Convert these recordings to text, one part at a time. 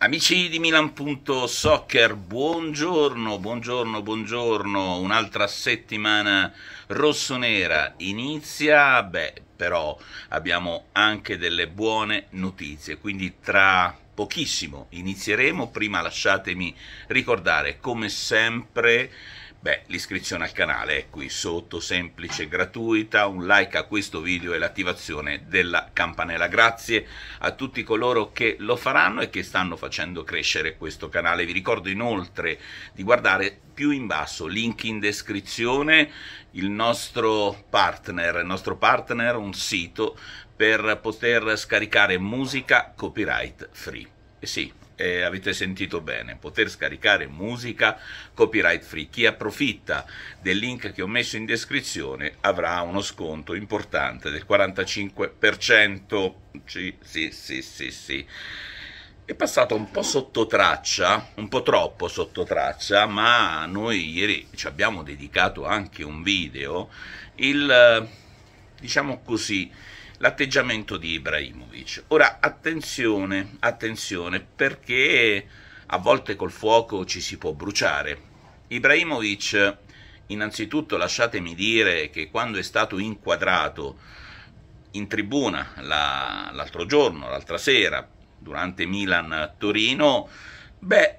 Amici di Milan.soccer, buongiorno, buongiorno, buongiorno. Un'altra settimana rossonera inizia, beh, però abbiamo anche delle buone notizie, quindi tra pochissimo inizieremo. Prima lasciatemi ricordare, come sempre, Beh, l'iscrizione al canale è qui sotto, semplice e gratuita, un like a questo video e l'attivazione della campanella. Grazie a tutti coloro che lo faranno e che stanno facendo crescere questo canale. Vi ricordo inoltre di guardare più in basso, link in descrizione, il nostro partner, il nostro partner un sito per poter scaricare musica copyright free. E eh sì, eh, avete sentito bene, poter scaricare musica copyright free. Chi approfitta del link che ho messo in descrizione avrà uno sconto importante del 45%. Sì, sì, sì, sì, sì. È passato un po' sotto traccia, un po' troppo sotto traccia, ma noi ieri ci abbiamo dedicato anche un video, il, diciamo così, l'atteggiamento di Ibrahimovic. Ora attenzione, attenzione perché a volte col fuoco ci si può bruciare. Ibrahimovic innanzitutto lasciatemi dire che quando è stato inquadrato in tribuna la, l'altro giorno, l'altra sera, durante Milan-Torino, beh,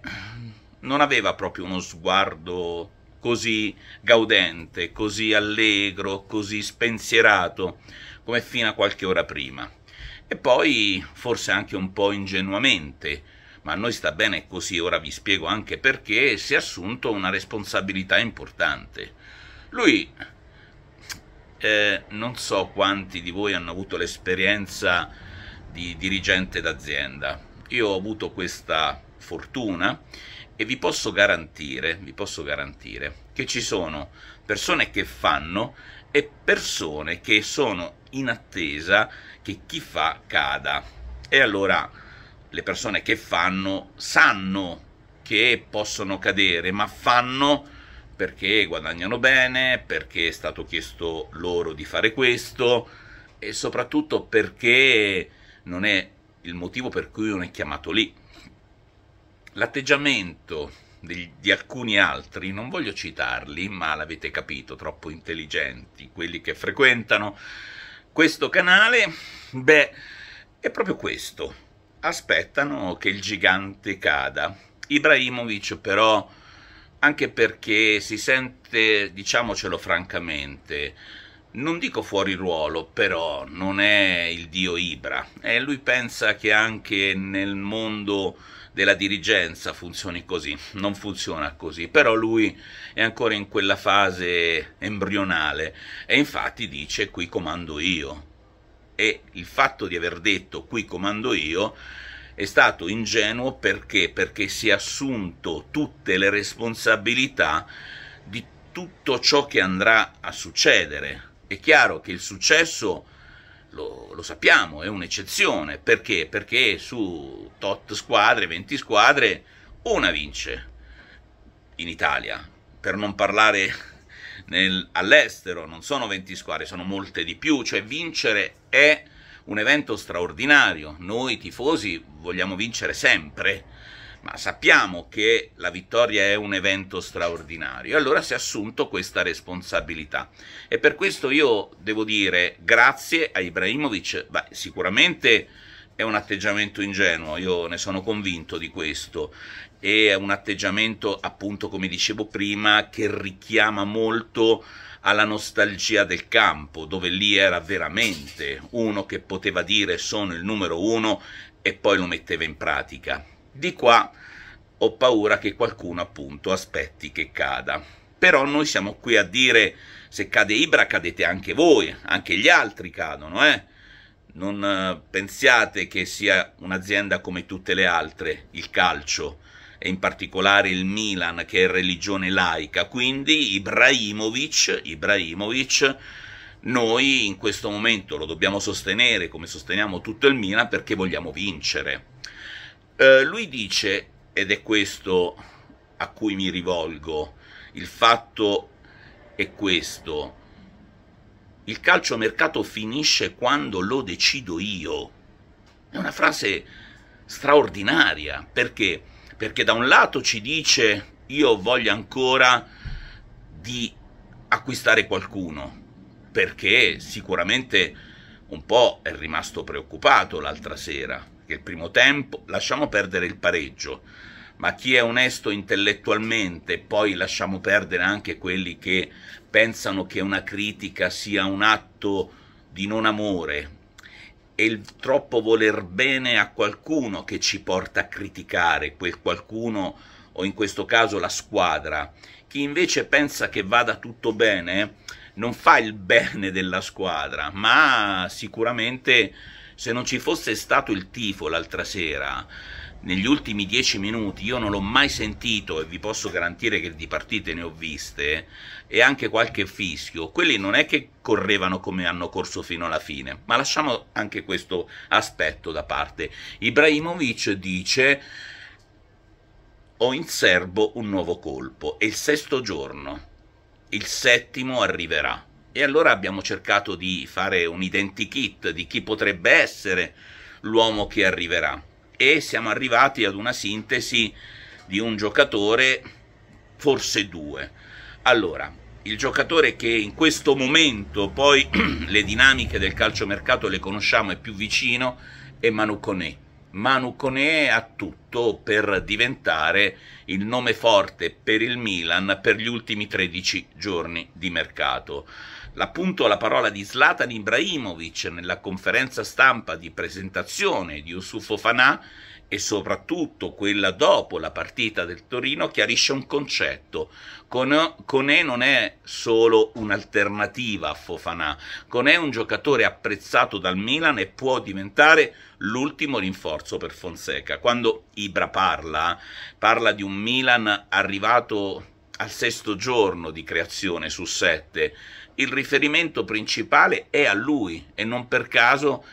non aveva proprio uno sguardo così gaudente, così allegro, così spensierato come fino a qualche ora prima. E poi, forse anche un po' ingenuamente, ma a noi sta bene così, ora vi spiego anche perché, si è assunto una responsabilità importante. Lui, eh, non so quanti di voi hanno avuto l'esperienza di dirigente d'azienda, io ho avuto questa fortuna e vi posso garantire, vi posso garantire che ci sono persone che fanno e persone che sono in attesa che chi fa cada. E allora le persone che fanno sanno che possono cadere, ma fanno perché guadagnano bene, perché è stato chiesto loro di fare questo e soprattutto perché non è il motivo per cui uno è chiamato lì. L'atteggiamento di, di alcuni altri, non voglio citarli, ma l'avete capito, troppo intelligenti quelli che frequentano questo canale, beh, è proprio questo. Aspettano che il gigante cada. Ibrahimovic però, anche perché si sente, diciamocelo francamente, non dico fuori ruolo, però non è il dio Ibra. E eh, lui pensa che anche nel mondo della dirigenza funzioni così, non funziona così, però lui è ancora in quella fase embrionale e infatti dice qui comando io. E il fatto di aver detto qui comando io è stato ingenuo perché? Perché si è assunto tutte le responsabilità di tutto ciò che andrà a succedere. È chiaro che il successo lo, lo sappiamo, è un'eccezione. Perché? Perché su tot squadre, 20 squadre, una vince in Italia, per non parlare nel, all'estero, non sono 20 squadre, sono molte di più, cioè vincere è un evento straordinario, noi tifosi vogliamo vincere sempre, ma sappiamo che la vittoria è un evento straordinario, allora si è assunto questa responsabilità. E per questo io devo dire grazie a Ibrahimovic, beh, sicuramente è un atteggiamento ingenuo, io ne sono convinto di questo, è un atteggiamento appunto come dicevo prima che richiama molto alla nostalgia del campo, dove lì era veramente uno che poteva dire sono il numero uno e poi lo metteva in pratica di qua ho paura che qualcuno appunto aspetti che cada. Però noi siamo qui a dire se cade Ibra cadete anche voi, anche gli altri cadono, eh? Non eh, pensiate che sia un'azienda come tutte le altre, il calcio, e in particolare il Milan che è religione laica, quindi Ibrahimovic, Ibrahimovic noi in questo momento lo dobbiamo sostenere come sosteniamo tutto il Milan perché vogliamo vincere eh, lui dice, ed è questo a cui mi rivolgo, il fatto è questo, il calciomercato finisce quando lo decido io. È una frase straordinaria, perché? Perché da un lato ci dice io voglio ancora di acquistare qualcuno, perché sicuramente un po' è rimasto preoccupato l'altra sera, che il primo tempo lasciamo perdere il pareggio, ma chi è onesto intellettualmente, poi lasciamo perdere anche quelli che pensano che una critica sia un atto di non amore e il troppo voler bene a qualcuno che ci porta a criticare quel qualcuno o in questo caso la squadra. Chi invece pensa che vada tutto bene non fa il bene della squadra, ma sicuramente se non ci fosse stato il tifo l'altra sera, negli ultimi dieci minuti, io non l'ho mai sentito e vi posso garantire che di partite ne ho viste, e anche qualche fischio, quelli non è che correvano come hanno corso fino alla fine, ma lasciamo anche questo aspetto da parte. Ibrahimovic dice ho in serbo un nuovo colpo, è il sesto giorno il settimo arriverà. E allora abbiamo cercato di fare un identikit di chi potrebbe essere l'uomo che arriverà e siamo arrivati ad una sintesi di un giocatore, forse due. Allora, il giocatore che in questo momento poi le dinamiche del calciomercato le conosciamo è più vicino è Manu Koné Manu Koné ha tutto per diventare il nome forte per il Milan per gli ultimi 13 giorni di mercato. L'appunto alla parola di Zlatan Ibrahimovic nella conferenza stampa di presentazione di Yusuf Ofanà e soprattutto quella dopo la partita del Torino chiarisce un concetto. Con, Conè non è solo un'alternativa a Fofanà, Conè è un giocatore apprezzato dal Milan e può diventare l'ultimo rinforzo per Fonseca. Quando Ibra parla, parla di un Milan arrivato al sesto giorno di creazione su sette, il riferimento principale è a lui e non per caso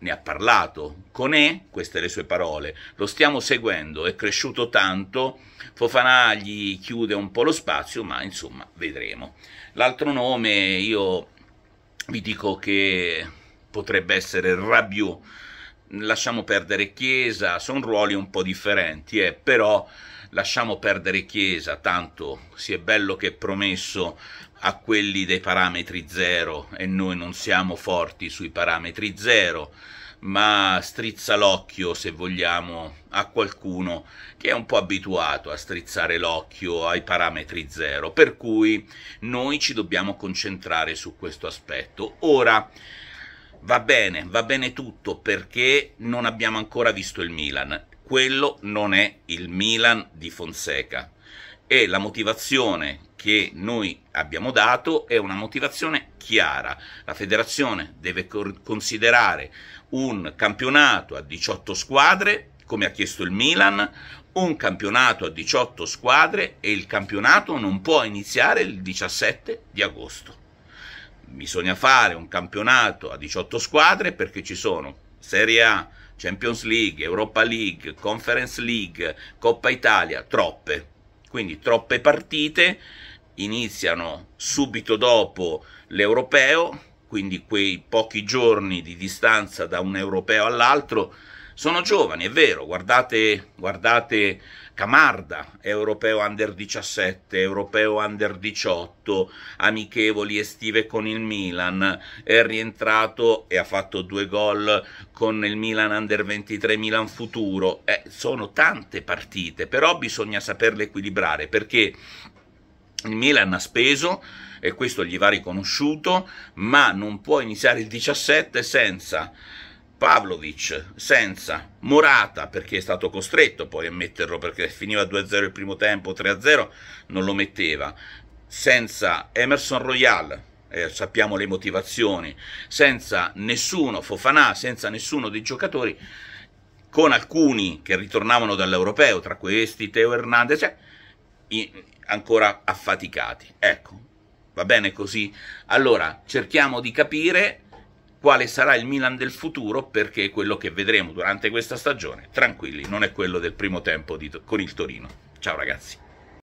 ne ha parlato. Conè, queste le sue parole, lo stiamo seguendo, è cresciuto tanto, Fofana gli chiude un po' lo spazio, ma insomma vedremo. L'altro nome io vi dico che potrebbe essere Rabiot, lasciamo perdere Chiesa, sono ruoli un po' differenti, eh, però lasciamo perdere Chiesa, tanto si è bello che è promesso, a quelli dei parametri zero e noi non siamo forti sui parametri zero, ma strizza l'occhio se vogliamo a qualcuno che è un po' abituato a strizzare l'occhio ai parametri zero, per cui noi ci dobbiamo concentrare su questo aspetto ora va bene va bene tutto perché non abbiamo ancora visto il Milan quello non è il Milan di Fonseca e la motivazione che noi abbiamo dato è una motivazione chiara. La federazione deve considerare un campionato a 18 squadre, come ha chiesto il Milan, un campionato a 18 squadre e il campionato non può iniziare il 17 di agosto. Bisogna fare un campionato a 18 squadre perché ci sono Serie A, Champions League, Europa League, Conference League, Coppa Italia, troppe. Quindi troppe partite iniziano subito dopo l'europeo, quindi quei pochi giorni di distanza da un europeo all'altro, sono giovani, è vero, guardate, guardate Camarda, europeo under 17, europeo under 18, amichevoli estive con il Milan, è rientrato e ha fatto due gol con il Milan under 23 Milan futuro, eh, sono tante partite, però bisogna saperle equilibrare perché il Milan ha speso e questo gli va riconosciuto, ma non può iniziare il 17 senza Pavlovic, senza Morata perché è stato costretto poi a metterlo perché finiva 2-0 il primo tempo, 3-0 non lo metteva, senza Emerson Royal, eh, sappiamo le motivazioni, senza nessuno Fofanà, senza nessuno dei giocatori, con alcuni che ritornavano dall'europeo, tra questi Teo Hernandez, cioè, ancora affaticati. Ecco, va bene così? Allora, cerchiamo di capire quale sarà il Milan del futuro, perché quello che vedremo durante questa stagione, tranquilli, non è quello del primo tempo di, con il Torino. Ciao ragazzi.